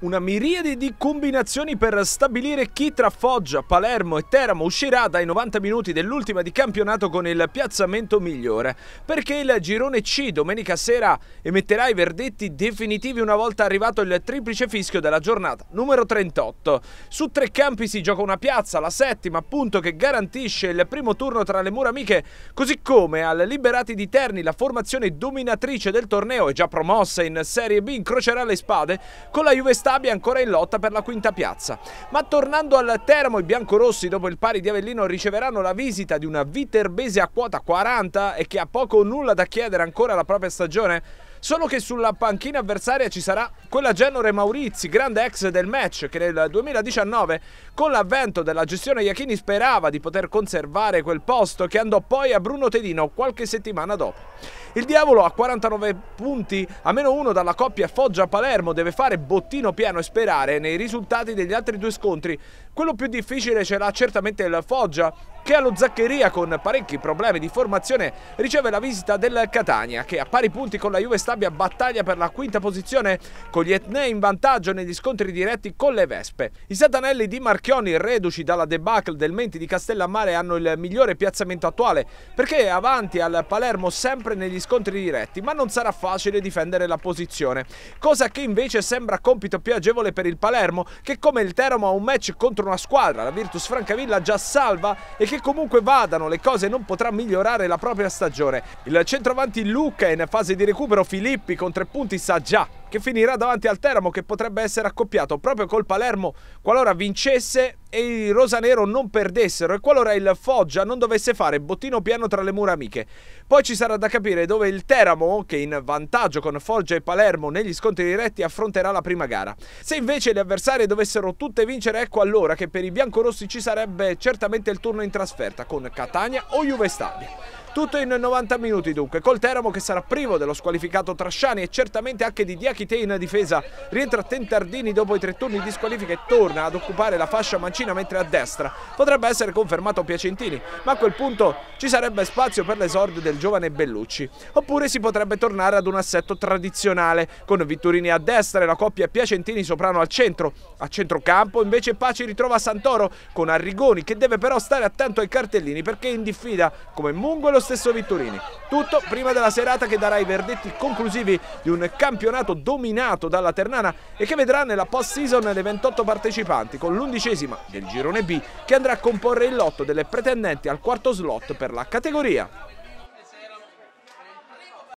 una miriade di combinazioni per stabilire chi tra Foggia, Palermo e Teramo uscirà dai 90 minuti dell'ultima di campionato con il piazzamento migliore, perché il girone C domenica sera emetterà i verdetti definitivi una volta arrivato il triplice fischio della giornata numero 38. Su tre campi si gioca una piazza, la settima appunto che garantisce il primo turno tra le mura amiche, così come al Liberati di Terni la formazione dominatrice del torneo e già promossa in Serie B incrocerà le spade con la Juventus Stabia ancora in lotta per la quinta piazza. Ma tornando al Teramo, i biancorossi dopo il pari di Avellino riceveranno la visita di una Viterbese a quota 40 e che ha poco o nulla da chiedere ancora alla propria stagione? Solo che sulla panchina avversaria ci sarà quella Genore Maurizi, grande ex del match, che nel 2019 con l'avvento della gestione Iachini sperava di poter conservare quel posto che andò poi a Bruno Tedino qualche settimana dopo. Il diavolo a 49 punti, a meno 1 dalla coppia Foggia-Palermo, deve fare bottino piano e sperare nei risultati degli altri due scontri. Quello più difficile ce l'ha certamente il Foggia, che allo Zaccheria con parecchi problemi di formazione riceve la visita del Catania che a pari punti con la Juve Stabia battaglia per la quinta posizione con gli Etnei in vantaggio negli scontri diretti con le Vespe. I satanelli di Marchioni reduci dalla debacle del Menti di Castellammare hanno il migliore piazzamento attuale perché avanti al Palermo sempre negli scontri diretti, ma non sarà facile difendere la posizione, cosa che invece sembra compito più agevole per il Palermo, che come il Teramo ha un match contro una squadra, la Virtus Francavilla già salva e che comunque vadano le cose non potrà migliorare la propria stagione. Il centrovanti Luca in fase di recupero Filippi con tre punti sa già che finirà davanti al Teramo che potrebbe essere accoppiato proprio col Palermo qualora vincesse e i rosanero non perdessero e qualora il Foggia non dovesse fare bottino piano tra le mura amiche. Poi ci sarà da capire dove il Teramo, che in vantaggio con Foggia e Palermo negli scontri diretti, affronterà la prima gara. Se invece le avversarie dovessero tutte vincere, ecco allora che per i biancorossi ci sarebbe certamente il turno in trasferta con Catania o Juve Stabia. Tutto in 90 minuti dunque, col Teramo che sarà privo dello squalificato Trasciani e certamente anche di Diachite in difesa. Rientra Tentardini dopo i tre turni di squalifica e torna ad occupare la fascia mancina Fiorentina, mentre a destra potrebbe essere confermato Piacentini, ma a quel punto ci sarebbe spazio per l'esordio del giovane Bellucci. Oppure si potrebbe tornare ad un assetto tradizionale, con Vitturini a destra e la coppia Piacentini-Soprano al centro. A centrocampo invece Paci ritrova Santoro con Arrigoni, che deve però stare attento ai cartellini perché in diffida, come Mungo e lo stesso Vitturini. Tutto prima della serata che darà i verdetti conclusivi di un campionato dominato dalla Ternana e che vedrà nella post-season le 28 partecipanti, con l'undicesima del girone B che andrà a comporre il lotto delle pretendenti al quarto slot per la categoria.